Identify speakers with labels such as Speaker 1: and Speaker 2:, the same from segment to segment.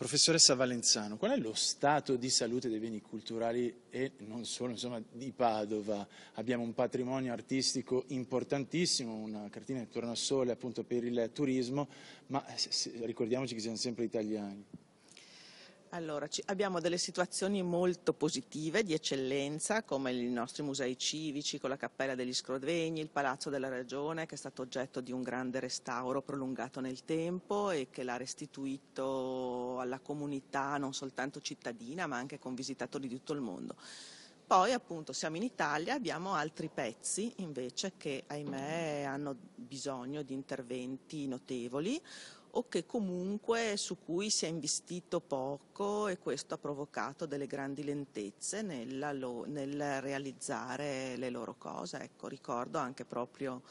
Speaker 1: Professoressa Valenzano, qual è lo stato di salute dei beni culturali e non solo, insomma, di Padova? Abbiamo un patrimonio artistico importantissimo, una cartina di tornasole appunto per il turismo, ma ricordiamoci che siamo sempre italiani.
Speaker 2: Allora, abbiamo delle situazioni molto positive di eccellenza, come i nostri musei civici con la Cappella degli Scrodvegni, il Palazzo della Regione, che è stato oggetto di un grande restauro prolungato nel tempo e che l'ha restituito alla comunità non soltanto cittadina, ma anche con visitatori di tutto il mondo. Poi appunto siamo in Italia, abbiamo altri pezzi invece che ahimè hanno bisogno di interventi notevoli o che comunque su cui si è investito poco e questo ha provocato delle grandi lentezze lo, nel realizzare le loro cose. Ecco, ricordo anche proprio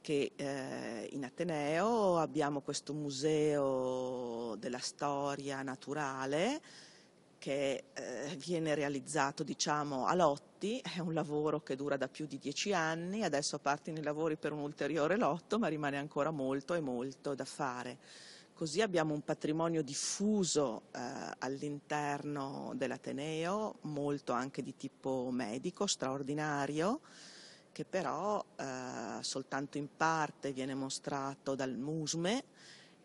Speaker 2: che eh, in Ateneo abbiamo questo museo della storia naturale che eh, viene realizzato diciamo, a lotti, è un lavoro che dura da più di dieci anni, adesso partono i lavori per un ulteriore lotto, ma rimane ancora molto e molto da fare. Così abbiamo un patrimonio diffuso eh, all'interno dell'Ateneo, molto anche di tipo medico, straordinario, che però eh, soltanto in parte viene mostrato dal MUSME,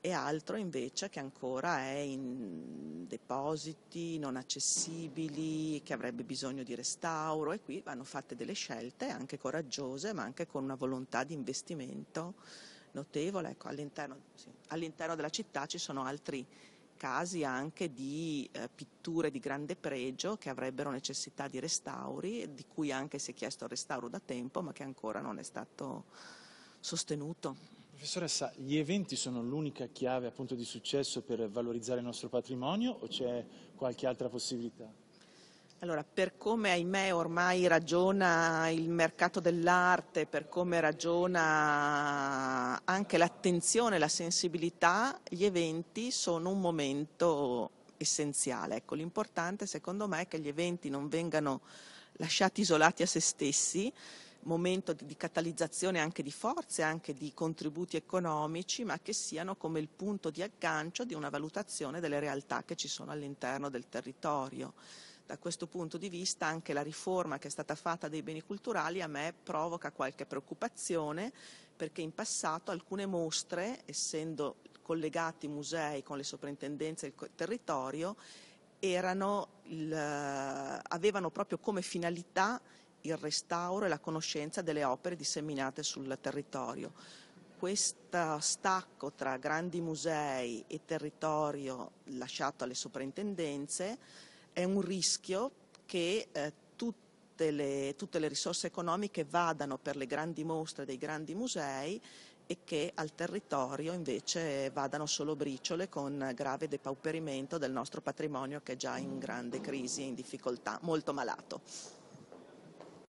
Speaker 2: e altro invece che ancora è in depositi non accessibili, che avrebbe bisogno di restauro e qui vanno fatte delle scelte anche coraggiose ma anche con una volontà di investimento notevole. Ecco, all'interno, sì, all'interno della città ci sono altri casi anche di eh, pitture di grande pregio che avrebbero necessità di restauri, di cui anche si è chiesto il restauro da tempo, ma che ancora non è stato
Speaker 1: sostenuto. Professoressa, gli eventi sono l'unica chiave appunto, di successo per valorizzare il nostro patrimonio o c'è qualche altra possibilità? Allora, per come
Speaker 2: ahimè ormai ragiona il mercato dell'arte, per come ragiona anche l'attenzione, la sensibilità, gli eventi sono un momento essenziale. Ecco, l'importante secondo me è che gli eventi non vengano lasciati isolati a se stessi, momento di catalizzazione anche di forze, anche di contributi economici, ma che siano come il punto di aggancio di una valutazione delle realtà che ci sono all'interno del territorio. Da questo punto di vista anche la riforma che è stata fatta dei beni culturali a me provoca qualche preoccupazione perché in passato alcune mostre, essendo collegati i musei con le soprintendenze del territorio, erano il, avevano proprio come finalità il restauro e la conoscenza delle opere disseminate sul territorio. Questo stacco tra grandi musei e territorio lasciato alle soprintendenze è un rischio che eh, tutte, le, tutte le risorse economiche vadano per le grandi mostre dei grandi musei e che al territorio invece vadano solo briciole con grave depauperimento del nostro patrimonio che è già in grande crisi e in difficoltà, molto malato.